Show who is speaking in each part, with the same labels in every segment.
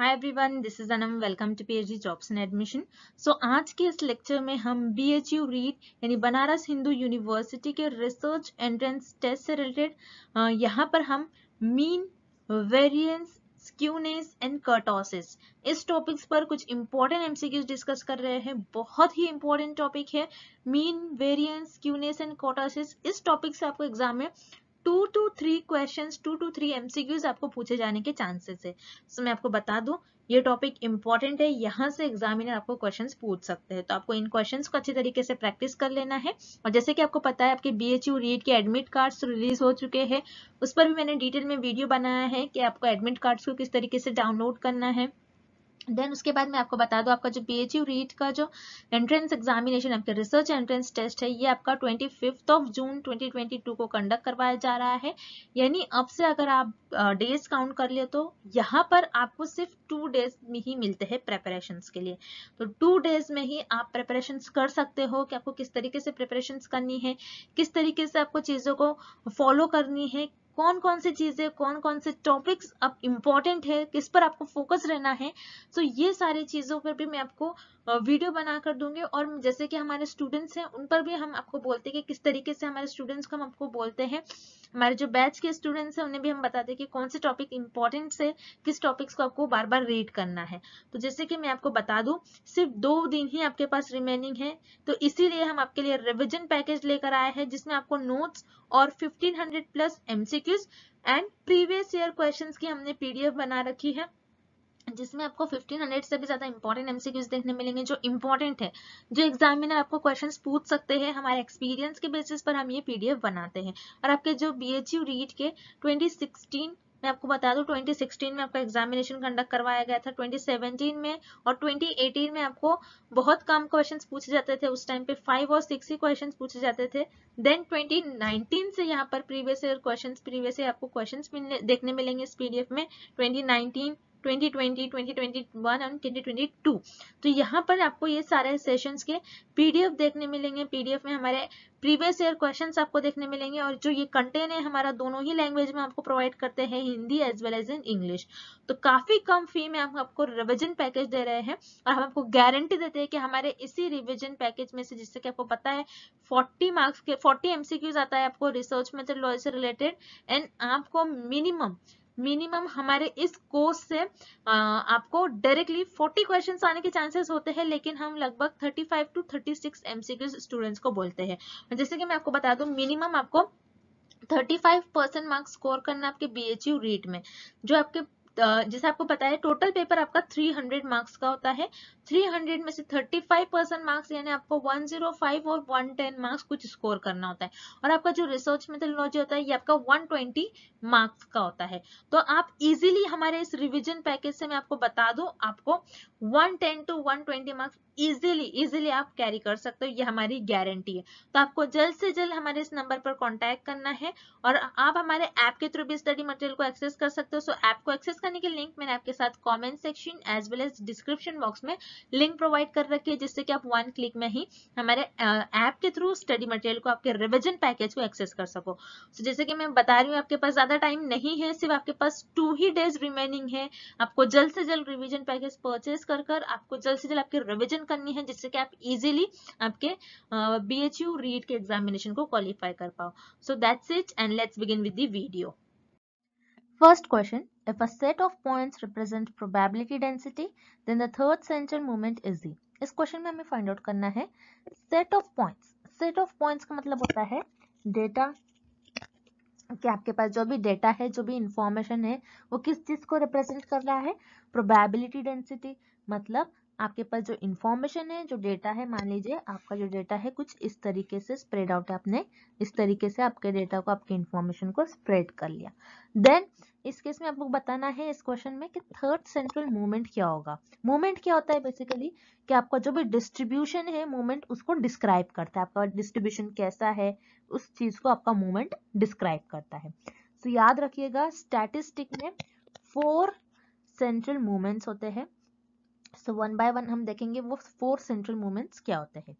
Speaker 1: Hi everyone this is Anam welcome to PhD jobs and admission so आज के इस lecture में हम बीएचयू रीड यानी बनारस हिंदू यूनिवर्सिटी के रिसर्च एंट्रेंस टेस्ट से रिलेटेड यहाँ पर हम mean variance skewness and kurtosis इस टॉपिक्स पर कुछ इंपॉर्टेंट एमसीक्यूज डिस्कस कर रहे हैं बहुत ही इंपॉर्टेंट टॉपिक है mean variance skewness and kurtosis इस टॉपिक से आपको एग्जाम में two two three question two two three MCQs आपको पूछे जाने के चांसेस है तो मैं आपको बता दू ये टॉपिक इंपॉर्टेंट है यहाँ से एग्जामिनर आपको क्वेश्चंस पूछ सकते हैं तो आपको इन क्वेश्चंस को अच्छे तरीके से प्रैक्टिस कर लेना है और जैसे कि आपको पता है आपके बी एच यू रीड के एडमिट कार्ड्स रिलीज हो चुके हैं उस पर भी मैंने डिटेल में वीडियो बनाया है कि आपको एडमिट कार्ड्स को किस तरीके से डाउनलोड करना है देन उसके बाद मैं आपको बता दूं आपका जो बी एच रीट का जो एंट्रेंस एग्जामिनेशन आपके रिसर्च एंट्रेंस टेस्ट है ये आपका ट्वेंटी फिफ्थ ऑफ जून 2022 को कंडक्ट करवाया जा रहा है यानी अब से अगर आप डेज काउंट कर ले तो यहाँ पर आपको सिर्फ टू डेज में ही मिलते हैं प्रेपरेशन के लिए तो टू डेज में ही आप प्रेपरेशन कर सकते हो कि आपको किस तरीके से प्रेपरेशन करनी है किस तरीके से आपको चीज़ों को फॉलो करनी है कौन कौन सी चीज़ें कौन कौन से टॉपिक्स अब इम्पोर्टेंट है किस पर आपको फोकस रहना है सो तो so ये सारी चीज़ों पर भी मैं आपको वीडियो बनाकर दूंगे और जैसे कि हमारे स्टूडेंट्स हैं उन पर भी हम आपको बोलते हैं कि किस तरीके से हमारे स्टूडेंट्स को हम आपको बोलते हैं हमारे जो बैच के स्टूडेंट्स हैं उन्हें भी हम बताते हैं कि कौन से टॉपिक इंपॉर्टेंट है किस टॉपिक्स को आपको बार बार रीड करना है तो जैसे कि मैं आपको बता दूं सिर्फ दो दिन ही आपके पास रिमेनिंग है तो इसीलिए हम आपके लिए रिविजन पैकेज लेकर आए हैं जिसमें आपको नोट्स और fifteen plus MCQs and previous year question की हमने पीडीएफ बना रखी है जिसमें आपको 1500 से भी ज्यादा इंपॉर्टेंट एमसीक्यूज देखने मिलेंगे जो इंपॉर्टेंट है जो एग्जामिनर आपको क्वेश्चंस पूछ सकते हैं हमारे एक्सपीरियंस के बेसिस पर हम ये पीडीएफ बनाते हैं और आपके जो बीएचयू रीड के 2016 मैं आपको बता दूं 2016 में आपका एग्जामिनेशन कंडक्ट करवाया गया था 2017 में और 2018 में आपको बहुत कम क्वेश्चन पूछे जाते थे उस टाइम पे फाइव और सिक्स ही क्वेश्चन पूछे जाते थे देन ट्वेंटी से यहाँ पर previous year question previous year आपको क्वेश्चन देखने मिलेंगे इस पीडीएफ में ट्वेंटी 2020, तो यहाँ पर आपको ये सारे सेशंस के पीडीएफ देखने मिलेंगे पीडीएफ में हमारे प्रीवियस ईयर क्वेश्चंस आपको देखने मिलेंगे और जो ये कंटेन है हमारा दोनों ही लैंग्वेज में आपको प्रोवाइड करते हैं Hindi as well as in English तो काफी कम फी में हम आपको रिविजन पैकेज दे रहे हैं और हम आपको गारंटी देते हैं कि हमारे इसी रिविजन पैकेज में से जिससे कि आपको पता है 40 मार्क्स के 40 एमसीक्यूज आता है आपको रिसर्च मेथडोलॉजी से रिलेटेड एंड आपको मिनिमम मिनिमम हमारे इस कोर्स से आपको डायरेक्टली 40 क्वेश्चंस आने के चांसेस होते हैं लेकिन हम लगभग 35 टू 36 एमसीक्यूज स्टूडेंट्स को बोलते हैं जैसे कि मैं आपको बता दू मिनिमम आपको 35 परसेंट मार्क्स स्कोर करना आपके बी एच यू रीट में जो आपके जैसे आपको पता है टोटल पेपर आपका 300 मार्क्स का होता है 300 में से 35 परसेंट मार्क्स यानी आपको 105 और 110 मार्क्स कुछ स्कोर करना होता है और आपका जो रिसर्च मेथोलॉजी होता है ये आपका 120 मार्क्स का होता है तो आप इजीली हमारे इस रिविजन पैकेज से मैं आपको बता दू आपको 110 two one marks easily easily आप कैरी कर सकते हो ये हमारी गारंटी है तो आपको जल्द से जल्द हमारे इस नंबर पर कॉन्टेक्ट करना है और आप हमारे ऐप के थ्रू भी स्टडी मटेरियल को एक्सेस कर सकते हो सो ऐप को एक्सेस करने के लिंक मैंने आपके साथ comment section as well as description box में लिंक प्रोवाइड कर रखी है जिससे कि आप वन क्लिक में ही हमारे ऐप uh, के थ्रू स्टडी मटेरियल को आपके रिविजन पैकेज को एक्सेस कर सको so, जैसे कि मैं बता रही हूँ आपके पास ज्यादा टाइम नहीं है सिर्फ आपके पास टू ही डेज रिमेनिंग है आपको जल्द से जल्द रिविजन पैकेज परचेज कर कर आपको जल्द से जल्द आपकी रिविजन करनी है जिससे कि आप इजिली आपके बी एच यू रीड के एग्जामिनेशन को क्वालिफाई कर पाओ so that's it and let's begin with the video first question If a set of points represent probability density, then the third central movement is the इस question में हमें find out करना है set of points set of points का मतलब होता है data कि आपके पास जो भी डेटा है जो भी इंफॉर्मेशन है वो किस चीज़ को रिप्रेजेंट कर रहा है प्रोबेबिलिटी डेंसिटी मतलब आपके पास जो इन्फॉर्मेशन है जो डेटा है मान लीजिए आपका जो डेटा है कुछ इस तरीके से स्प्रेड आउट है आपने इस तरीके से आपके डेटा को आपके इन्फॉर्मेशन को स्प्रेड कर लिया देन इस केस में आपको बताना है इस क्वेश्चन में कि थर्ड सेंट्रल मूवमेंट क्या होगा मूवमेंट क्या होता है बेसिकली कि आपका जो भी डिस्ट्रीब्यूशन है मूवमेंट उसको डिस्क्राइब करता है आपका डिस्ट्रीब्यूशन कैसा है उस चीज को आपका मूवमेंट डिस्क्राइब करता है सो so, याद रखिएगा स्टैटिस्टिक में फोर सेंट्रल मूवमेंट्स होते हैं सो वन बाय वन हम देखेंगे वो फोर सेंट्रल मूवमेंट्स क्या होते हैं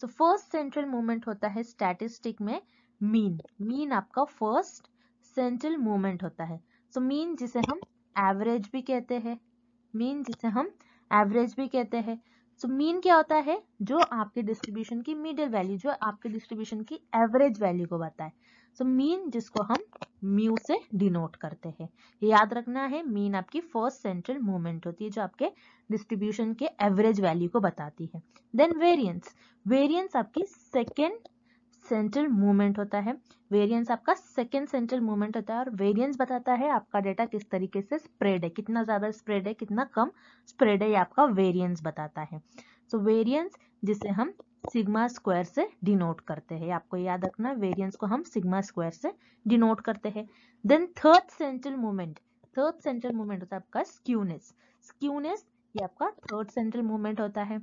Speaker 1: सो फर्स्ट सेंट्रल मूवमेंट होता है स्टैटिस्टिक में मीन मीन आपका फर्स्ट सेंट्रल मूवमेंट होता है सो so, मीन जिसे हम एवरेज भी कहते हैं मीन जिसे हम एवरेज भी कहते हैं सो so, मीन क्या होता है जो आपके डिस्ट्रीब्यूशन की मिडिल वैल्यू जो आपके डिस्ट्रीब्यूशन की एवरेज वैल्यू को बताए सो मीन जिसको हम म्यू से डिनोट करते हैं याद रखना है मीन आपकी फर्स्ट सेंट्रल मूवमेंट होती है जो आपके डिस्ट्रीब्यूशन के एवरेज वैल्यू को बताती है देन वेरियंस वेरियंस आपकी सेकेंड सेंट्रल मूवमेंट होता है वेरियंस आपका सेकेंड सेंट्रल मूवमेंट होता है और वेरियंस बताता है आपका डेटा किस तरीके से स्प्रेड है कितना ज़्यादा स्प्रेड है कितना कम स्प्रेड है ये आपका वेरियंस बताता है सो so, वेरियंस जिसे हम सिग्मा स्क्वायर से डिनोट करते हैं आपको याद रखना वेरिएंस को हम सिग्मा स्क्वायर से डिनोट करते हैं then third central movement third central movement होता है आपका स्क्यूनेस स्क्यूनेस ये आपका थर्ड सेंट्रल मूवमेंट होता है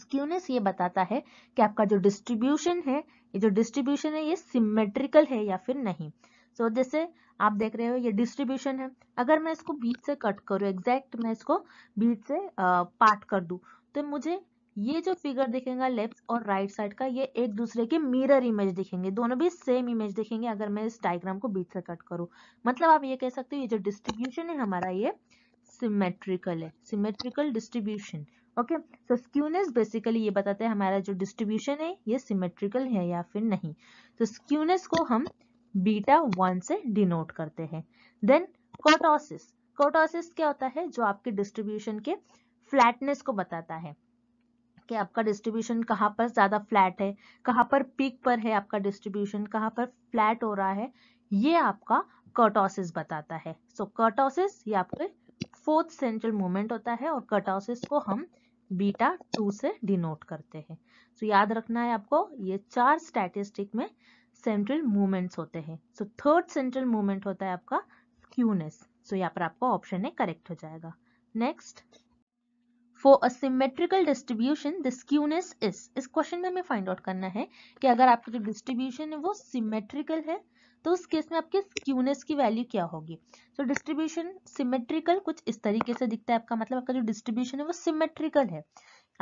Speaker 1: स्क्यूनेस ये बताता है कि आपका जो डिस्ट्रीब्यूशन है ये जो डिस्ट्रीब्यूशन है ये सिमेट्रिकल है या फिर नहीं सो so, जैसे आप देख रहे हो ये डिस्ट्रीब्यूशन है अगर मैं इसको बीच से कट करूँ एग्जैक्ट मैं इसको बीच से पार्ट कर दूँ तो मुझे ये जो फिगर दिखेगा लेफ्ट और राइट साइड का ये एक दूसरे के मिरर इमेज दिखेंगे दोनों भी सेम इमेज दिखेंगे अगर मैं इस डायग्राम को बीच से कट करूं मतलब आप ये कह सकते हो ये जो डिस्ट्रीब्यूशन है हमारा ये सिमेट्रिकल है symmetrical distribution okay so skewness basically ये बताते हैं हमारा जो डिस्ट्रीब्यूशन है ये सिमेट्रिकल है या फिर नहीं तो so, स्क्यूनेस को हम बीटा वन से डिनोट करते हैं देन कोटोसिस कोटोसिस क्या होता है जो आपके डिस्ट्रीब्यूशन के फ्लैटनेस को बताता है कि आपका डिस्ट्रीब्यूशन कहाँ पर ज़्यादा फ्लैट है कहाँ पर पीक पर है आपका डिस्ट्रीब्यूशन कहाँ पर फ्लैट हो रहा है ये आपका कर्टोसिस बताता है सो so, कर्टोसिस ये आपके फोर्थ सेंट्रल मूवमेंट होता है और कर्टोसिस को हम बीटा टू से डिनोट करते हैं सो so, याद रखना है आपको ये चार स्टैटिस्टिक में सेंट्रल मूवमेंट्स होते हैं सो थर्ड सेंट्रल मूवमेंट होता है आपका क्यूनेस सो so, यहाँ पर आपका ऑप्शन है करेक्ट हो जाएगा next for a symmetrical distribution the skewness is इस क्वेश्चन में हमें फाइंड आउट करना है कि अगर आपका जो डिस्ट्रीब्यूशन है वो सिमेट्रिकल है तो उस केस में आपके स्क्यूनेस की वैल्यू क्या होगी सो डिस्ट्रीब्यूशन सिमेट्रिकल कुछ इस तरीके से दिखता है आपका मतलब आपका जो डिस्ट्रीब्यूशन है वो सिमेट्रिकल है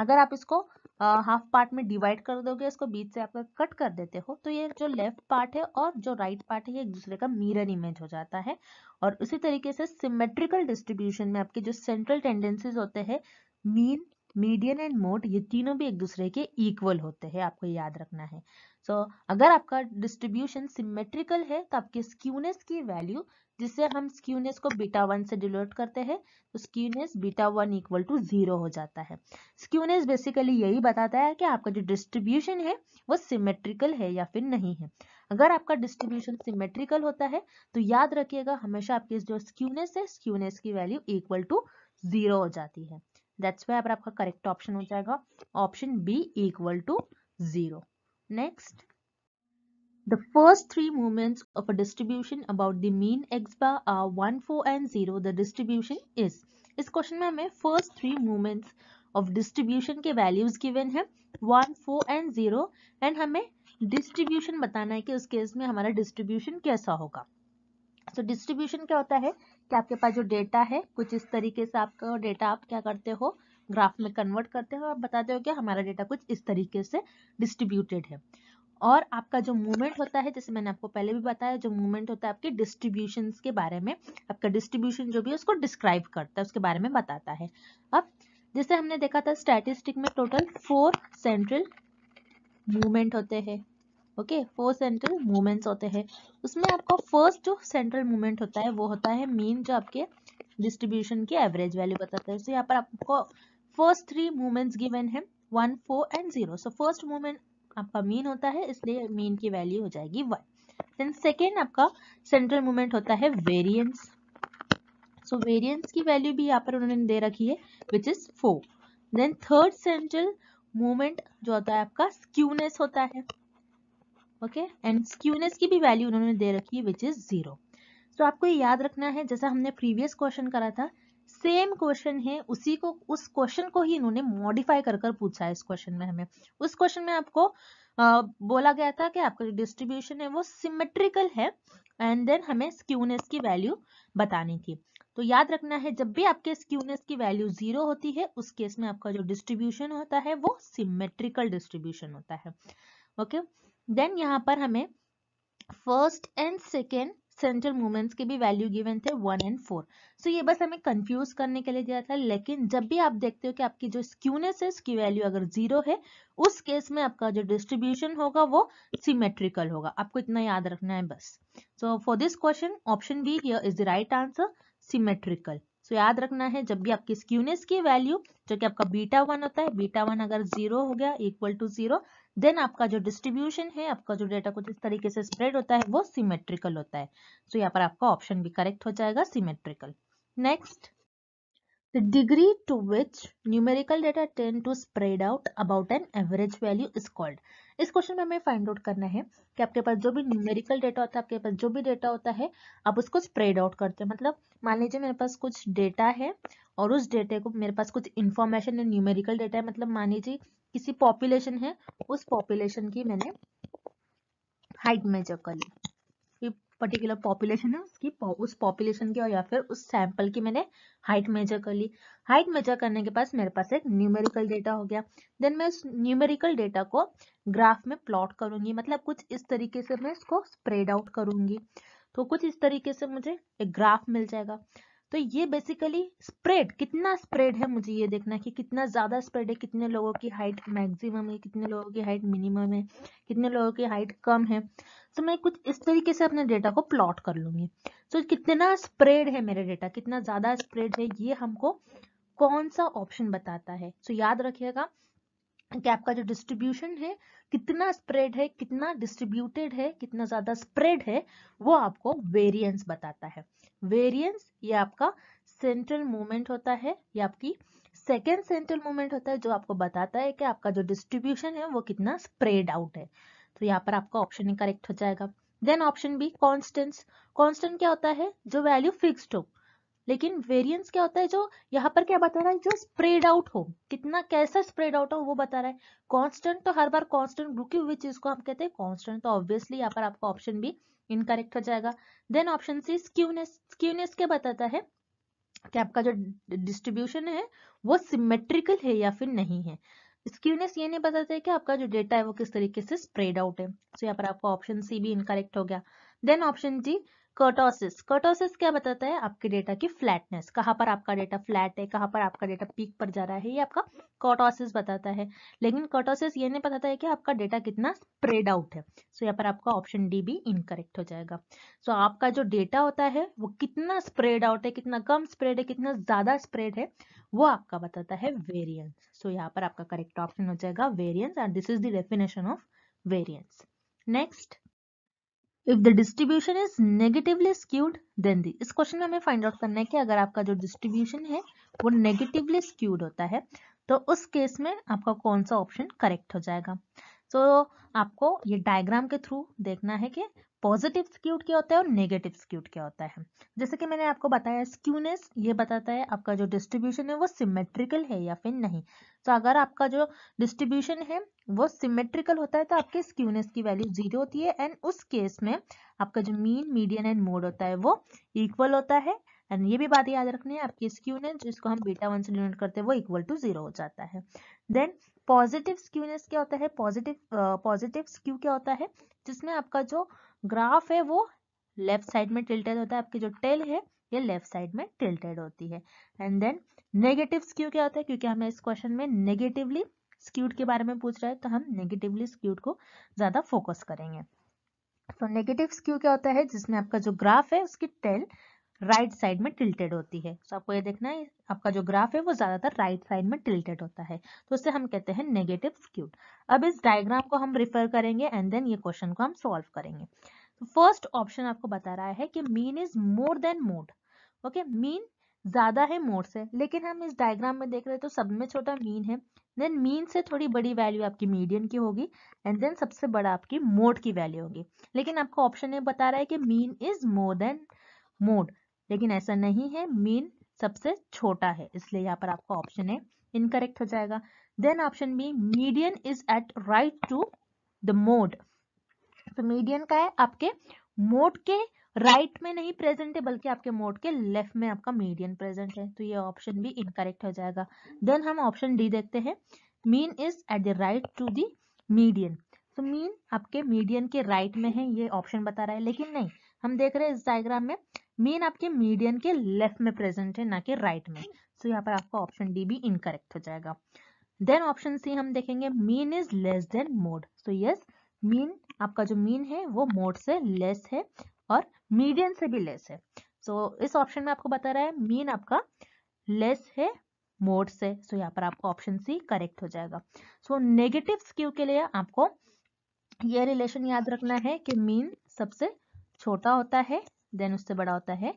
Speaker 1: अगर आप इसको हाफ uh, पार्ट में डिवाइड कर दोगे इसको बीच से आपका कट कर देते हो तो ये जो लेफ्ट पार्ट है और जो राइट right पार्ट है ये एक दूसरे का मिरर इमेज हो जाता है और उसी तरीके से सिमेट्रिकल डिस्ट्रीब्यूशन में आपके जो सेंट्रल टेंडेंसीज होते हैं मीन मीडियन एंड मोड ये तीनों भी एक दूसरे के इक्वल होते हैं आपको याद रखना है सो so, अगर आपका डिस्ट्रीब्यूशन सिमेट्रिकल है तो आपके स्क्यूनेस की वैल्यू जिससे हम स्क्यूनेस को बीटा वन से डिलोट करते हैं तो skewness beta one equal to zero हो जाता है स्क्यूनेस बेसिकली यही बताता है कि आपका जो डिस्ट्रीब्यूशन है वो सिमेट्रिकल है या फिर नहीं है अगर आपका डिस्ट्रीब्यूशन सिमेट्रिकल होता है तो याद रखिएगा हमेशा आपके जो स्क्यूनेस है स्क्यूनेस की वैल्यू इक्वल टू जीरो हो जाती है दैट्स वाई अगर आपका करेक्ट ऑप्शन हो जाएगा option B equal to zero next The first three moments of a distribution about the mean x bar are 1, 4 and 0. The distribution is. इस question में हमें first three moments of distribution के values given है 1, 4 and 0 and हमें distribution बताना है कि उस केस में हमारा distribution कैसा होगा. So distribution क्या होता है कि आपके पास जो डेटा है कुछ इस तरीके से आपका डेटा आप क्या करते हो ग्राफ में कन्वर्ट करते हो आप बताते हो कि हमारा डेटा कुछ इस तरीके से डिस्ट्रीब्यूटेड है और आपका जो मूवमेंट होता है जैसे मैंने आपको पहले भी बताया जो मूवमेंट होता है आपके डिस्ट्रीब्यूशन के बारे में आपका डिस्ट्रीब्यूशन जो भी है उसको डिस्क्राइब करता है उसके बारे में बताता है अब जैसे हमने देखा था स्टैटिस्टिक में टोटल फोर सेंट्रल मूवमेंट होते हैं ओके फोर सेंट्रल मूवमेंट्स होते हैं उसमें आपका फर्स्ट जो सेंट्रल मूवमेंट होता है वो होता है मीन जो आपके डिस्ट्रीब्यूशन की एवरेज वैल्यू बताता है सो so, यहाँ पर आपको फर्स्ट थ्री मूवमेंट्स गिवन है one four and zero so first movement आपका मीन होता है इसलिए मीन की वैल्यू हो जाएगी वन देन सेकेंड आपका सेंट्रल मूवमेंट होता है वेरियंस सो वेरियंस की वैल्यू भी यहाँ पर उन्होंने दे रखी है which is four then third central movement जो होता है आपका स्क्यूनेस होता है ओके एंड स्क्यूनेस की भी वैल्यू उन्होंने दे रखी है विच इज जीरो सो आपको ये याद रखना है जैसा हमने प्रीवियस क्वेश्चन करा था सेम क्वेश्चन है उसी को उस क्वेश्चन को ही इन्होंने मॉडिफाई कर कर पूछा है इस क्वेश्चन में हमें उस क्वेश्चन में आपको आ, बोला गया था कि आपका जो डिस्ट्रीब्यूशन है वो सिमेट्रिकल है एंड देन हमें स्क्यूनेस की वैल्यू बतानी थी तो याद रखना है जब भी आपके स्क्यूनेस की वैल्यू जीरो होती है उस केस में आपका जो डिस्ट्रीब्यूशन होता है वो सिमेट्रिकल डिस्ट्रीब्यूशन होता है ओके okay? देन यहाँ पर हमें first and second central movements के भी वैल्यू गिवन थे वन एंड फोर सो ये बस हमें कंफ्यूज करने के लिए दिया था लेकिन जब भी आप देखते हो कि आपकी जो स्क्यूनेस है उसकी वैल्यू अगर जीरो है उस केस में आपका जो डिस्ट्रीब्यूशन होगा वो सिमेट्रिकल होगा आपको इतना याद रखना है बस so for this question option B here is the right answer symmetrical so याद रखना है जब भी आपकी स्क्यूनेस की वैल्यू जो कि आपका बीटा वन होता है बीटा वन अगर जीरो हो गया इक्वल टू जीरो देन आपका जो डिस्ट्रीब्यूशन है आपका जो डेटा कुछ इस तरीके से स्प्रेड होता है वो सिमेट्रिकल होता है सो so यहाँ पर आपका ऑप्शन भी करेक्ट हो जाएगा symmetrical next the degree to which numerical data tend to spread out about an average value is called इस क्वेश्चन में हमें फाइंड आउट करना है कि आपके पास जो भी न्यूमेरिकल डेटा होता है आपके पास जो भी डेटा होता है आप उसको स्प्रेड आउट करते हैं मतलब मान लीजिए मेरे पास कुछ डेटा है और उस डेटा को मेरे पास कुछ इन्फॉर्मेशन है न्यूमेरिकल डेटा है मतलब मान लीजिए किसी पॉपुलेशन है उस पॉपुलेशन की मैंने हाइट मेजर कर ली पर्टिकुलर पॉपुलेशन है उसकी उस पॉपुलेशन की और या फिर उस सैंपल की मैंने हाइट मेजर कर ली हाइट मेजर करने के पास मेरे पास एक न्यूमेरिकल डेटा हो गया देन मैं उस न्यूमेरिकल डेटा को ग्राफ में प्लॉट करूंगी मतलब कुछ इस तरीके से मैं इसको स्प्रेड आउट करूंगी तो कुछ इस तरीके से मुझे एक ग्राफ मिल जाएगा तो ये बेसिकली स्प्रेड कितना स्प्रेड है मुझे ये देखना है कि कितना ज़्यादा स्प्रेड है कितने लोगों की हाइट मैक्सिमम है कितने लोगों की हाइट मिनिमम है कितने लोगों की हाइट कम है तो मैं कुछ इस तरीके से अपने डेटा को प्लॉट कर लूंगी तो कितना स्प्रेड है मेरा डेटा कितना ज़्यादा स्प्रेड है ये हमको कौन सा ऑप्शन बताता है सो तो so, याद रखिएगा कि आपका जो डिस्ट्रीब्यूशन है कितना स्प्रेड है कितना डिस्ट्रीब्यूटेड है कितना ज़्यादा स्प्रेड है वो आपको वेरिएंस बताता है वेरियंस ये आपका सेंट्रल मूवमेंट होता है ये आपकी सेकेंड सेंट्रल मूवमेंट होता है जो आपको बताता है कि आपका जो डिस्ट्रीब्यूशन है वो कितना स्प्रेड आउट है तो यहाँ पर आपका ऑप्शन करेक्ट हो जाएगा then option B constant constant क्या होता है जो वैल्यू फिक्स्ड हो लेकिन वेरिएंस क्या होता है जो यहाँ पर क्या बता रहा है जो स्प्रेड आउट हो कितना कैसा स्प्रेड आउट हो वो बता रहा है कॉन्स्टेंट तो हर बार कॉन्स्टेंट रुकी हुई चीज को हम कहते हैं कॉन्स्टेंट तो ऑब्वियसली यहाँ पर आपका ऑप्शन बी इनकरेक्ट हो जाएगा then option C skewness skewness क्या बताता है कि आपका जो डिस्ट्रीब्यूशन है वो सिमेट्रिकल है या फिर नहीं है स्क्यूनेस ये नहीं बताता है कि आपका जो डेटा है वो किस तरीके से स्प्रेड आउट है सो so, यहाँ पर आपका ऑप्शन सी भी इनकरेक्ट हो गया then option D kurtosis kurtosis क्या बताता है आपके डेटा की फ्लैटनेस कहाँ पर आपका डेटा फ्लैट है कहाँ पर आपका डेटा पीक पर जा रहा है ये आपका कर्टोसिस बताता है लेकिन कर्टोसिस ये नहीं बताता है कि आपका डेटा कितना स्प्रेड आउट है सो so, यहाँ पर आपका ऑप्शन डी भी इनकरेक्ट हो जाएगा सो so, आपका जो डेटा होता है वो कितना स्प्रेड आउट है कितना कम स्प्रेड है कितना ज्यादा स्प्रेड है वो आपका बताता है वेरियंस सो so, यहाँ पर आपका करेक्ट ऑप्शन हो जाएगा variance and this is the definition of variance next if the distribution is negatively skewed then the इस क्वेश्चन में हमें फाइंड आउट करना है कि अगर आपका जो डिस्ट्रीब्यूशन है वो नेगेटिवली स्क्यूड होता है तो उस केस में आपका कौन सा ऑप्शन करेक्ट हो जाएगा सो so, आपको ये डायग्राम के थ्रू देखना है कि पॉजिटिव स्क्यूट क्या होता है और नेगेटिव स्क्यूट क्या होता है जैसे कि मैंने आपको बताया स्क्यूनेस ये बताता है आपका जो डिस्ट्रीब्यूशन है वो सिमेट्रिकल है या फिर नहीं तो अगर आपका जो डिस्ट्रीब्यूशन है वो सिमेट्रिकल होता है तो आपके स्क्यूनेस की वैल्यू जीरो होती है एंड उस केस में आपका जो मीन मीडियन एंड मोड होता है वो इक्वल होता है एंड ये भी बात याद रखनी है आपकी स्क्यूनेस जिसको हम बीटा वन से डिनोट करते हैं वो इक्वल टू जीरो हो जाता है देन पॉजिटिव स्क्यूनेस क्या होता है पॉजिटिव पॉजिटिव स्क्यू क्या होता है जिसमें आपका जो uh, ग्राफ है वो लेफ्ट साइड में टिल्टेड होता है आपकी जो टेल है ये लेफ्ट साइड में टिल्टेड होती है एंड देन नेगेटिव स्क्यू क्या होता है क्योंकि हमें इस क्वेश्चन में नेगेटिवली स्क्यूड के बारे में पूछ रहा है तो हम नेगेटिवली स्क्यूड को ज़्यादा फोकस करेंगे तो नेगेटिव स्क्यू क्या होता है जिसमें आपका जो ग्राफ है उसकी टेल राइट right साइड में टिल्टेड होती है तो so, आपको ये देखना है आपका जो ग्राफ है वो ज्यादातर राइट साइड में टिल्टेड होता है तो उसे हम कहते हैं नेगेटिव स्क्यूड अब इस डायग्राम को हम रिफर करेंगे एंड देन ये क्वेश्चन को हम सॉल्व करेंगे फर्स्ट so, ऑप्शन आपको बता रहा है कि mean is more than mode okay mean ज्यादा है मोड से लेकिन हम इस डायग्राम में देख रहे हैं तो सब में छोटा मीन है देन मीन से थोड़ी बड़ी वैल्यू आपकी मीडियन की होगी एंड देन सबसे बड़ा आपकी मोड की वैल्यू होगी लेकिन आपको ऑप्शन ये बता रहा है कि mean is more than mode लेकिन ऐसा नहीं है मीन सबसे छोटा है इसलिए यहाँ पर आपका ऑप्शन है इनकरेक्ट हो जाएगा then option B median is at right to the mode तो मीडियन का है आपके मोड के राइट right में नहीं प्रेजेंट है बल्कि आपके मोड के लेफ्ट में आपका मीडियन प्रेजेंट है तो ये ऑप्शन भी इनकरेक्ट हो जाएगा देन हम ऑप्शन डी देखते हैं mean is at the right to the median तो मीन आपके मीडियन के राइट right में है ये ऑप्शन बता रहा है लेकिन नहीं हम देख रहे हैं इस डायग्राम में मेन आपके मीडियन के लेफ्ट में प्रेजेंट है ना कि राइट में सो so, यहाँ पर आपका ऑप्शन डी भी इनकरेक्ट हो जाएगा देन ऑप्शन सी हम देखेंगे mean is less than mode so yes mean आपका जो मीन है वो मोड से लेस है और मीडियन से भी लेस है सो so, इस ऑप्शन में आपको बता रहा है मीन आपका लेस है मोड से सो so, यहाँ पर आपका ऑप्शन सी करेक्ट हो जाएगा सो नेगेटिव स्क्यू के लिए आपको ये रिलेशन याद रखना है कि मीन सबसे छोटा होता है देन उससे बड़ा होता है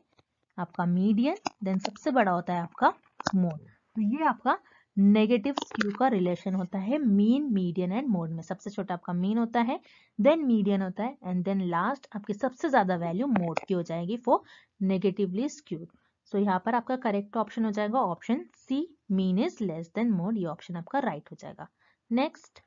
Speaker 1: आपका मीडियन देन सबसे बड़ा होता है आपका मोड तो ये आपका नेगेटिव स्क्यू का रिलेशन होता है मीन मीडियन एंड मोड में सबसे छोटा आपका मीन होता है देन मीडियन होता है एंड देन लास्ट आपकी सबसे ज्यादा वैल्यू मोड की हो जाएगी फॉर नेगेटिवली स्क्यूड सो यहाँ पर आपका करेक्ट ऑप्शन हो जाएगा option C mean is less than mode ये ऑप्शन आपका राइट right हो जाएगा next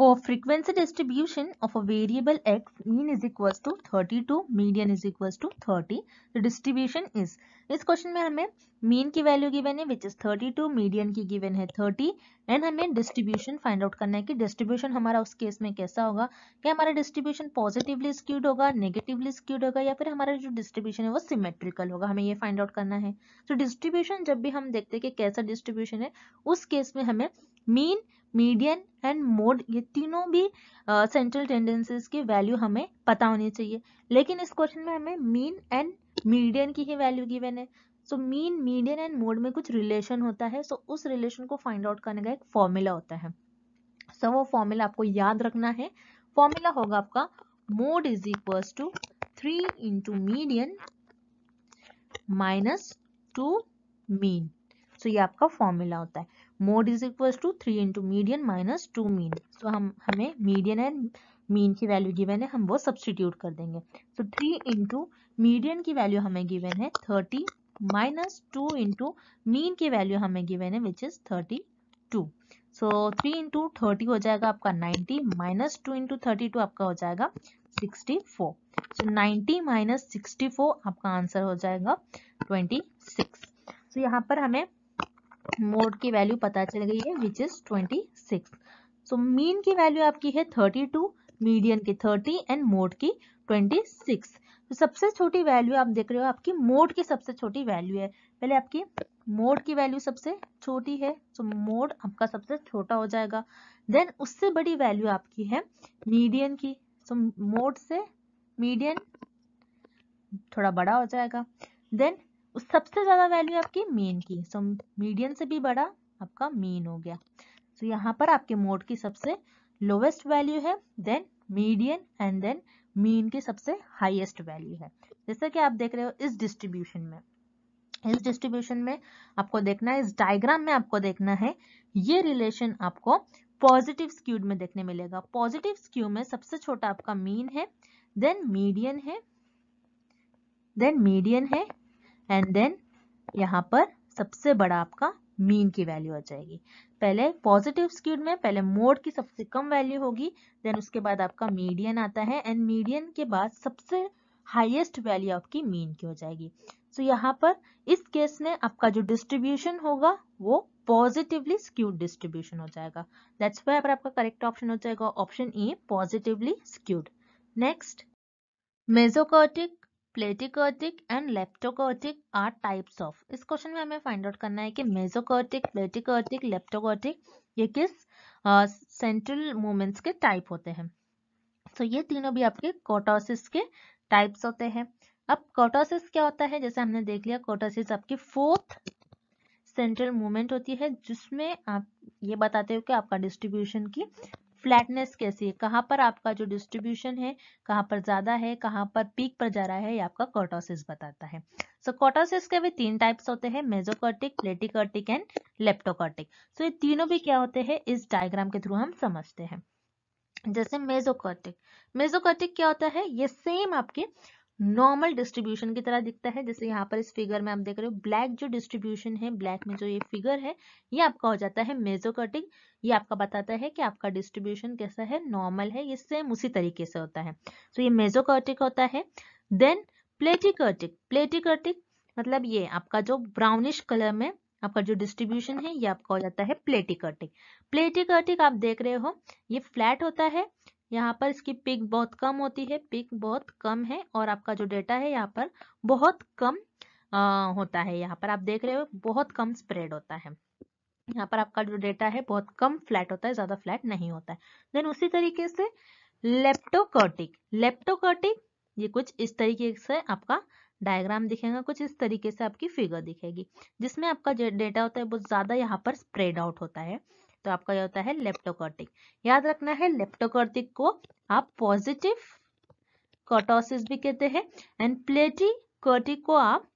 Speaker 1: For frequency distribution of a variable x, mean is equals to 32, median is equals to 30. The distribution is. इस question में हमें mean की value given है which is 32, median की गिवन है 30 एंड हमें डिस्ट्रीब्यूशन फाइंड आउट करना है कि डिस्ट्रीब्यूशन हमारा उस केस में कैसा होगा क्या हमारा डिस्ट्रीब्यूशन पॉजिटिवली स्क्यूड होगा नेगेटिवली स्क्यूड होगा या फिर हमारा जो डिस्ट्रीब्यूशन है वो सिमेट्रिकल होगा हमें ये फाइंड आउट करना है तो so, डिस्ट्रीब्यूशन जब भी हम देखते हैं कि कैसा डिस्ट्रीब्यूशन है उस केस में हमें मीन मीडियन एंड मोड ये तीनों भी सेंट्रल टेंडेंसीज की वैल्यू हमें पता होनी चाहिए लेकिन इस क्वेश्चन में हमें मीन एंड मीडियन की ही वैल्यू गिवन है so mean median and mode में कुछ रिलेशन होता है सो so उस रिलेशन को फाइंड आउट करने का एक फॉर्मूला होता है सो so वो फॉर्मूला आपको याद रखना है फॉर्मूला होगा आपका mode is equal to three into median minus two mean so ये आपका फॉर्मूला होता है mode is equal to three into median minus two mean तो हम हमें मीडियन एंड मीन की वैल्यू गिवन है हम वो सब्सटीट्यूट कर देंगे सो थ्री इंटू मीडियन की वैल्यू हमें गिवन है thirty minus two into mean की वैल्यू हमें गिवन है which is thirty two so three into thirty हो जाएगा आपका ninety minus two into thirty two आपका हो जाएगा sixty four so ninety minus sixty four आपका आंसर हो जाएगा ट्वेंटी सिक्स सो यहाँ पर हमें मोड की वैल्यू पता चल गई है which is twenty six so mean की वैल्यू आपकी है थर्टी टू मीडियन की थर्टी एंड मोड की ट्वेंटी सिक्स तो सबसे छोटी वैल्यू आप देख रहे हो आपकी मोड की सबसे छोटी वैल्यू है पहले आपकी मोड की वैल्यू सबसे छोटी है सो so, मोड आपका सबसे छोटा हो जाएगा देन उससे बड़ी वैल्यू आपकी है मीडियन की सो so, मोड से मीडियन थोड़ा बड़ा हो जाएगा देन सबसे ज़्यादा वैल्यू आपकी मीन की सो मीडियन से भी बड़ा आपका मीन हो गया सो so, यहाँ पर आपके मोड की सबसे लोवेस्ट वैल्यू है then median and then mean की सबसे हाईएस्ट वैल्यू है जैसे कि आप देख रहे हो इस डिस्ट्रीब्यूशन में इस डिस्ट्रीब्यूशन में आपको देखना है इस डायग्राम में आपको देखना है ये रिलेशन आपको पॉजिटिव स्क्यूड में देखने मिलेगा पॉजिटिव स्क्यू में सबसे छोटा आपका मीन है देन मीडियन है देन मीडियन है एंड देन यहाँ पर सबसे बड़ा आपका मीन की वैल्यू आ जाएगी पहले पॉजिटिव स्क्यूड में पहले मोड की सबसे कम वैल्यू होगी देन उसके बाद आपका मीडियन आता है एंड मीडियन के बाद सबसे हाईएस्ट वैल्यू आपकी मीन की हो जाएगी सो so, यहाँ पर इस केस में आपका जो डिस्ट्रीब्यूशन होगा वो पॉजिटिवली स्क्यूड डिस्ट्रीब्यूशन हो जाएगा दैट्स वाई पर आपका करेक्ट ऑप्शन हो जाएगा option A positively skewed next mesokurtic platykurtic and leptokurtic are types of इस क्वेश्चन में हमें फाइंड आउट करना है कि मेजोकॉर्टिक प्लेटिकॉर्टिक लेप्टोकॉर्टिक ये किस सेंट्रल uh, मूवमेंट्स के टाइप होते हैं सो so, ये तीनों भी आपके कोटोसिस के टाइप्स होते हैं अब कोटोसिस क्या होता है जैसे हमने देख लिया कोटोसिस आपकी फोर्थ सेंट्रल मूवमेंट होती है जिसमें आप ये बताते हो कि आपका डिस्ट्रीब्यूशन की फ्लैटनेस कैसी है कहाँ पर आपका जो डिस्ट्रीब्यूशन है कहाँ पर ज्यादा है कहाँ पर पीक पर जा रहा है ये आपका कोटोसिस बताता है सो so, कॉटोसिस के भी तीन टाइप्स होते हैं मेजोकॉर्टिक प्लेटिकॉर्टिक एंड लेप्टोकॉर्टिक सो so, ये तीनों भी क्या होते हैं इस डायग्राम के थ्रू हम समझते हैं जैसे मेजोकॉर्टिक मेजोकॉर्टिक क्या होता है ये सेम आपके नॉर्मल डिस्ट्रीब्यूशन की तरह दिखता है जैसे यहाँ पर इस फिगर में आप देख रहे हो ब्लैक जो डिस्ट्रीब्यूशन है ब्लैक में जो ये फिगर है ये आपका हो जाता है मेजोकटिक ये आपका बताता है कि आपका डिस्ट्रीब्यूशन कैसा है नॉर्मल है ये सेम उसी तरीके से होता है तो so, ये मेजोकर्टिक होता है देन प्लेटिकर्टिक प्लेटिकर्टिक मतलब ये आपका जो ब्राउनिश कलर में आपका जो डिस्ट्रीब्यूशन है ये आपका हो जाता है प्लेटिकर्टिक प्लेटिकर्टिक आप देख रहे हो ये फ्लैट होता है यहाँ पर इसकी पिक बहुत कम होती है पिक बहुत कम है और आपका जो डेटा है यहाँ पर बहुत कम आ, होता है यहाँ पर आप देख रहे हो बहुत कम स्प्रेड होता है यहाँ पर आपका जो डेटा है बहुत कम फ्लैट होता है ज्यादा फ्लैट नहीं होता है देन उसी तरीके से लेप्टोकर्टिक लेप्टोकर्टिक ये कुछ इस तरीके से आपका डायग्राम दिखेगा कुछ इस तरीके से आपकी फिगर दिखेगी जिसमें आपका डेटा होता है बहुत ज्यादा यहाँ पर स्प्रेड आउट होता है तो आपका यह होता है लेप्टोकॉर्टिक याद रखना है लेप्टोकॉर्टिक को आप पॉजिटिव कॉटोसिस भी कहते हैं एंड प्लेटिकॉर्टिक को आप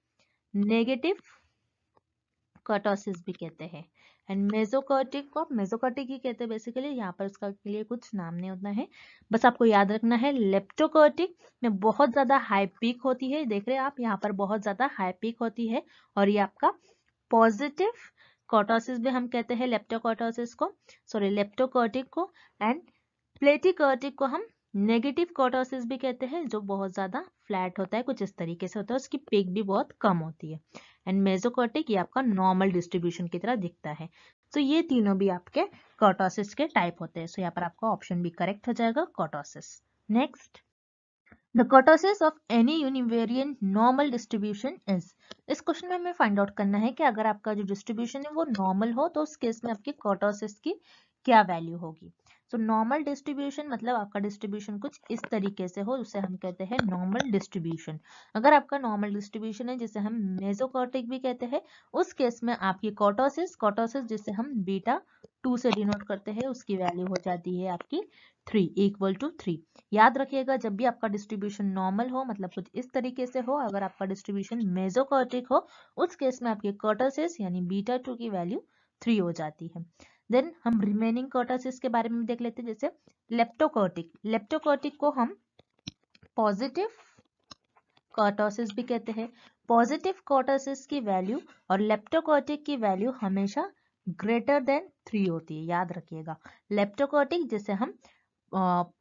Speaker 1: नेगेटिव कॉटोसिस भी कहते हैं एंड मेजोकॉर्टिक को मेजोकॉर्टिक ही कहते हैं बेसिकली यहाँ पर उसका के लिए कुछ नाम नहीं होता है बस आपको याद रखना है लेप्टोकॉर्टिक में बहुत ज़्यादा हाई पीक होती है देख रहे हैं आप यहाँ पर बहुत ज़्यादा हाई पीक होती है और ये आपका पॉजिटिव कॉटोसिस भी हम कहते हैं लेप्टोकॉटोसिस को सॉरी लेप्टोकॉर्टिक को एंड प्लेटिकॉर्टिक को हम नेगेटिव कॉटोसिस भी कहते हैं जो बहुत ज़्यादा फ्लैट होता है कुछ इस तरीके से होता है उसकी पिक भी बहुत कम होती है एंड मेजोकॉटिक ये आपका नॉर्मल डिस्ट्रीब्यूशन की तरह दिखता है सो तो so, ये तीनों भी आपके कॉटोसिस के टाइप होते हैं सो so, यहाँ पर आपका ऑप्शन भी करेक्ट हो जाएगा kurtosis next the kurtosis of any univariant normal distribution is इस क्वेश्चन में हमें फाइंड आउट करना है कि अगर आपका जो डिस्ट्रीब्यूशन है वो नॉर्मल हो तो उस केस में आपकी कटोसिस की क्या वैल्यू होगी सो नॉर्मल डिस्ट्रीब्यूशन मतलब आपका डिस्ट्रीब्यूशन कुछ इस तरीके से हो उसे हम कहते हैं नॉर्मल डिस्ट्रीब्यूशन अगर आपका नॉर्मल डिस्ट्रीब्यूशन है जिसे हम मेजोकॉटिक भी कहते हैं उस केस में आपकी कॉटोसिस कॉटोसिस जिसे हम बीटा टू से डिनोट करते हैं उसकी वैल्यू हो जाती है आपकी थ्री इक्वल टू थ्री याद रखिएगा जब भी आपका डिस्ट्रीब्यूशन नॉर्मल हो मतलब कुछ इस तरीके से हो अगर आपका डिस्ट्रीब्यूशन मेजोकॉटिक हो उस केस में आपकी कॉटोसिस यानी बीटा टू की वैल्यू थ्री हो जाती है देन हम रिमेनिंग कर्टासिस के बारे में देख लेते हैं जैसे लेप्टोकॉर्टिक लेप्टोकॉर्टिक को हम पॉजिटिव कॉटोसिस भी कहते हैं पॉजिटिव कॉटोसिस की वैल्यू और लेप्टोकॉर्टिक की वैल्यू हमेशा ग्रेटर देन थ्री होती है याद रखिएगा लेप्टोकॉर्टिक जिसे हम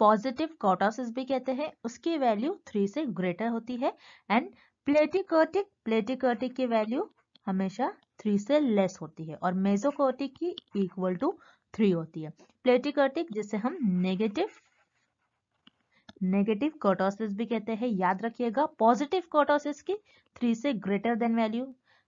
Speaker 1: पॉजिटिव कॉटोसिस भी कहते हैं उसकी वैल्यू थ्री से ग्रेटर होती है एंड प्लेटिकॉर्टिक प्लेटिकॉर्टिक की वैल्यू हमेशा थ्री से लेस होती है और मेजोकोटिक की इक्वल टू थ्री होती है प्लेटिकोटिक जिसे हम नेगेटिव नेगेटिव कोटोसिस भी कहते हैं याद रखिएगा पॉजिटिव कोटोसिस की थ्री से ग्रेटर देन वैल्यू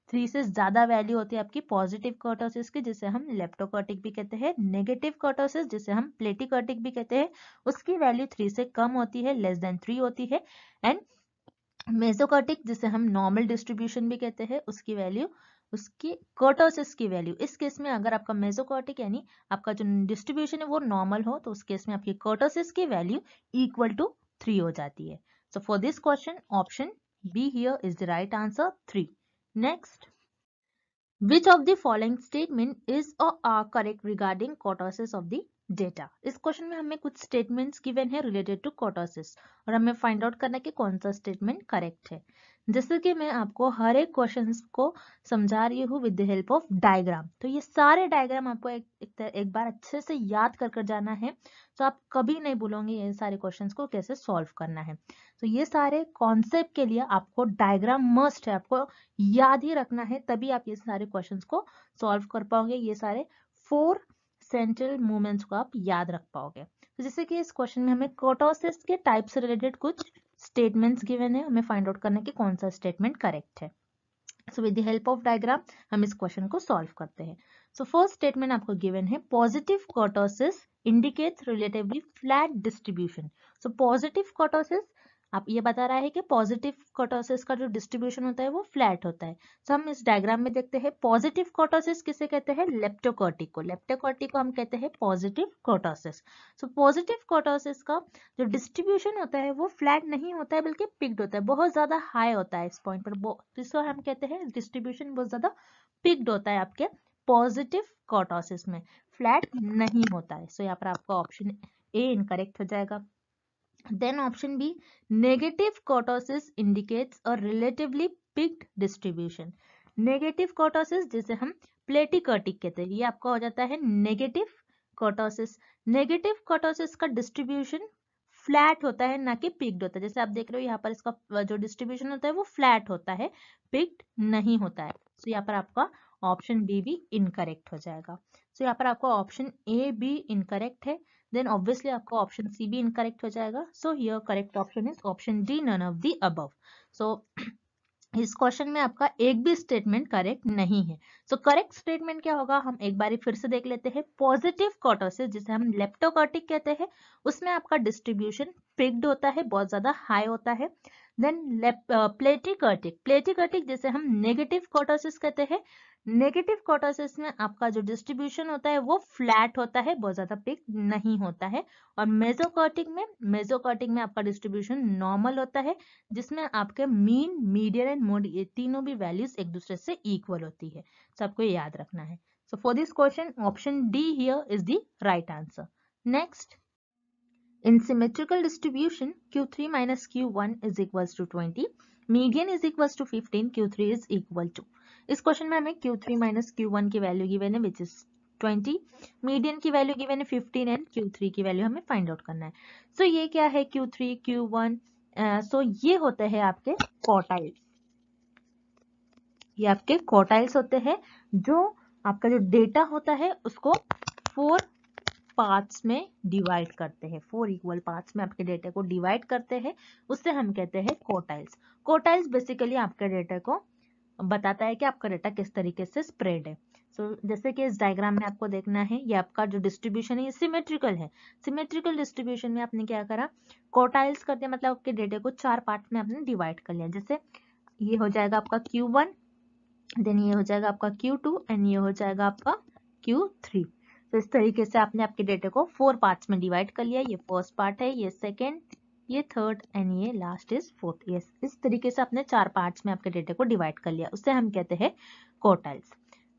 Speaker 1: थ्री से ज्यादा वैल्यू होती है आपकी पॉजिटिव कोटोसिस की जिसे हम लेप्टोकोटिक भी कहते हैं नेगेटिव कोटोसिस जिसे हम प्लेटिकोटिक भी कहते हैं उसकी वैल्यू थ्री से कम होती है लेस देन थ्री होती है एंड मेजोकोटिक जिसे हम नॉर्मल डिस्ट्रीब्यूशन भी कहते हैं उसकी वैल्यू उसकी कर्टोसिस की वैल्यू इस केस में अगर आपका मेजोकॉटिक यानी आपका जो डिस्ट्रीब्यूशन है वो नॉर्मल हो तो उस केस में आपकी कर्टोसिस की वैल्यू इक्वल टू थ्री हो जाती है so for this question option B here is the right answer three next which of the following statement is a correct regarding regarding of the data इस question में हमें कुछ statements given है related to kurtosis और हमें find out करना है कि कौन सा स्टेटमेंट करेक्ट है जैसे कि मैं आपको हर एक क्वेश्चन को समझा रही हूँ with the help of diagram तो ये सारे डायग्राम आपको एक एक, एक बार अच्छे से याद कर कर जाना है तो आप कभी नहीं बोलोगे ये सारे क्वेश्चन को कैसे सॉल्व करना है तो ये सारे कॉन्सेप्ट के लिए आपको डायग्राम मस्ट है आपको याद ही रखना है तभी आप ये सारे क्वेश्चन को सॉल्व कर पाओगे ये सारे फोर सेंट्रल मूवमेंट्स को आप याद रख पाओगे तो जैसे कि इस क्वेश्चन में हमें कोटोसिस के टाइप से रिलेटेड कुछ स्टेटमेंट्स गिवन है हमें फाइंड आउट करना है कि कौन सा स्टेटमेंट करेक्ट है so with the help of diagram हम इस क्वेश्चन को सॉल्व करते हैं सो फर्स्ट स्टेटमेंट आपको गिवन है positive kurtosis indicates relatively flat distribution so positive kurtosis आप ये बता रहा है कि पॉजिटिव कोटोसिस का जो डिस्ट्रीब्यूशन होता है वो फ्लैट होता है सो तो हम इस डायग्राम में देखते हैं पॉजिटिव कोटोसिस किसे कहते हैं लेप्टोकोटिक को लेप्टोकोटिक को हम कहते हैं positive kurtosis so positive kurtosis का जो डिस्ट्रीब्यूशन होता है वो फ्लैट नहीं होता है बल्कि पिक्ड होता है बहुत ज्यादा हाई होता है इस पॉइंट पर जिसको तो हम कहते हैं डिस्ट्रीब्यूशन बहुत ज्यादा पिक्ड होता है आपके पॉजिटिव कोटोसिस में फ्लैट नहीं होता है सो so, यहाँ पर आपका ऑप्शन ए इनकरेक्ट हो जाएगा Then option B, negative kurtosis indicates a relatively big distribution. Negative kurtosis जिसे हम प्लेटिकर्टिक कहते हैं ये आपका हो जाता है नेगेटिव कोटोसिस नेगेटिव कोटोसिस का डिस्ट्रीब्यूशन फ्लैट होता है ना कि पिक्ड होता है जैसे आप देख रहे हो यहाँ पर इसका जो डिस्ट्रीब्यूशन होता है वो फ्लैट होता है पिक्ड नहीं होता है सो so, यहाँ पर आपका ऑप्शन बी भी इनकरेक्ट हो जाएगा सो so, यहाँ पर आपका ऑप्शन ए भी इनकरेक्ट है देन ऑब्वियसली आपका ऑप्शन सी भी इनकरेक्ट हो जाएगा so here correct option is option D none of the above so इस क्वेश्चन में आपका एक भी स्टेटमेंट करेक्ट नहीं है सो करेक्ट स्टेटमेंट क्या होगा हम एक बार फिर से देख लेते हैं पॉजिटिव कॉटोसिस जिसे हम लेप्टोकॉटिक कहते हैं उसमें आपका डिस्ट्रीब्यूशन फिक्ड होता है बहुत ज्यादा हाई होता है देन प्लेटिकर्टिक प्लेटिकर्टिक जैसे हम नेगेटिव कोटोसिस कहते हैं नेगेटिव कोटोसिस में आपका जो डिस्ट्रीब्यूशन होता है वो फ्लैट होता है बहुत ज्यादा पिक नहीं होता है और मेजोकॉटिक में मेजोकॉटिक में आपका डिस्ट्रीब्यूशन नॉर्मल होता है जिसमें आपके मीन मीडियन एंड मोड ये तीनों भी वैल्यूज एक दूसरे से इक्वल होती है सो तो आपको याद रखना है so for this question option D here is the right answer next In symmetrical distribution, Q3 minus Q1 is equals to 20. Median is equals to 15 Q3 is equal to. इस क्वेश्चन में हमें Q3 minus Q1 की value given है which is 20 Median की value given है 15 and Q3 की value हमें find out करना है so, ये क्या है Q3 Q1 uh, so ये होते हैं आपके क्वार्टाइल्स ये आपके क्वार्टाइल्स होते हैं जो आपका जो डेटा होता है उसको फोर पार्ट्स में डिवाइड करते हैं फोर इक्वल पार्ट्स में आपके डेटा को डिवाइड करते हैं उससे हम कहते हैं कोटाइल्स कोटाइल्स बेसिकली आपके डेटा को बताता है कि आपका डेटा किस तरीके से स्प्रेड है सो so, जैसे कि इस डायग्राम में आपको देखना है ये आपका जो डिस्ट्रीब्यूशन है ये सिमेट्रिकल है सिमेट्रिकल डिस्ट्रीब्यूशन में आपने क्या करा कोटाइल्स कर दिया मतलब आपके डेटा को चार पार्ट में आपने डिवाइड कर लिया जैसे ये हो जाएगा आपका क्यू वन देन ये हो जाएगा आपका क्यू टू एंड ये हो जाएगा आपका क्यू थ्री तो इस तरीके से आपने आपके डेटा को फोर पार्ट्स में डिवाइड कर लिया ये फर्स्ट पार्ट है ये सेकेंड ये थर्ड एंड ये लास्ट इज फोर्थ यस इस तरीके से आपने चार पार्ट्स में आपके डेटा को डिवाइड कर लिया उससे हम कहते हैं कोटाइल्स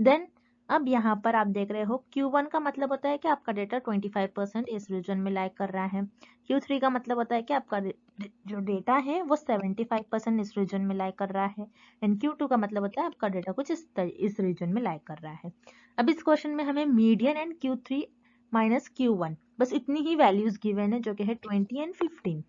Speaker 1: देन अब यहाँ पर आप देख रहे हो Q1 का मतलब होता है कि आपका डेटा 25 इस रीजन में लाइक कर रहा है Q3 का मतलब होता है कि आपका जो डेटा है वो 75 परसेंट इस रीजन में लाइक कर रहा है एंड Q2 का मतलब होता है आपका डेटा कुछ इस इस रीजन में लाइक कर रहा है अब इस क्वेश्चन में हमें median and Q3 minus Q1 बस इतनी ही वैल्यूज गिवेन है जो कि है ट्वेंटी एंड फिफ्टीन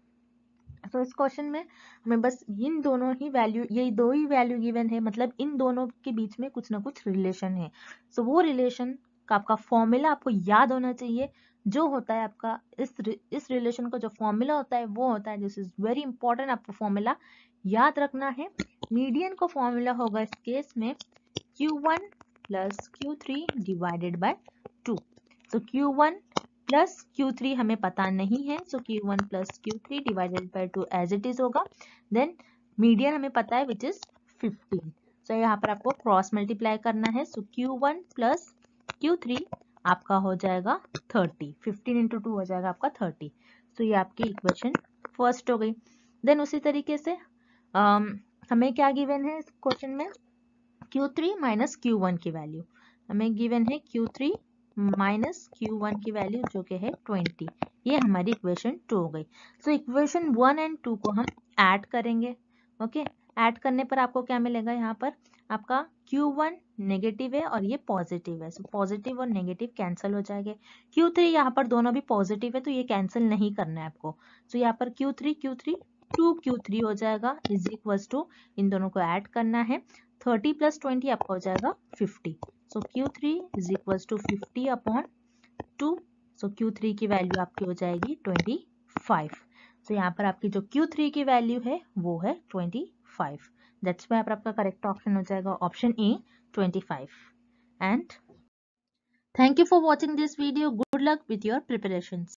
Speaker 1: तो so, इस क्वेश्चन में हमें बस इन दोनों ही वैल्यू ये दो ही वैल्यू गिवन है मतलब इन दोनों के बीच में कुछ ना कुछ रिलेशन है सो so, वो रिलेशन का आपका फॉर्मूला आपको याद होना चाहिए जो होता है आपका इस इस रिलेशन का जो फॉर्मूला होता है वो होता है दिस इज वेरी इंपॉर्टेंट आपको फॉर्मूला याद रखना है मीडियन का फॉर्मूला होगा इस केस में Q one plus Q three divided by two so Q one plus Q3 हमें पता नहीं है so Q1 one plus Q three divided by two as it is होगा देन मीडियन हमें पता है विच इज फिफ्टीन सो यहाँ पर आपको क्रॉस मल्टीप्लाई करना है so Q1 one plus Q three आपका हो जाएगा थर्टी फिफ्टीन इंटू टू हो जाएगा आपका थर्टी सो so, ये आपकी इक्वेशन फर्स्ट हो गई देन उसी तरीके से um, हमें क्या गिवन है इस क्वेश्चन में Q3 थ्री माइनस की वैल्यू हमें गिवन है Q3 three minus Q one की वैल्यू जो कि है ट्वेंटी ये हमारी इक्वेशन टू हो गई so equation one and two को हम ऐड करेंगे ओके okay? ऐड करने पर आपको क्या मिलेगा यहाँ पर आपका Q1 वन नेगेटिव है और ये पॉजिटिव है सो so, पॉजिटिव और नेगेटिव कैंसिल हो जाएंगे Q3 थ्री यहाँ पर दोनों भी पॉजिटिव है तो ये कैंसिल नहीं करना है आपको सो so, यहाँ पर Q3 Q3 to Q three हो जाएगा इज इक्वल टू इन दोनों को ऐड करना है थर्टी प्लस ट्वेंटी आपका हो जाएगा fifty so Q3 is equal to fifty upon two so Q3 की वैल्यू आपकी हो जाएगी ट्वेंटी फाइव सो यहाँ पर आपकी जो Q3 की वैल्यू है वो है ट्वेंटी फाइव दैट्स वाई पर आपका करेक्ट ऑप्शन हो जाएगा option A twenty five and thank you for watching this video good luck with your preparation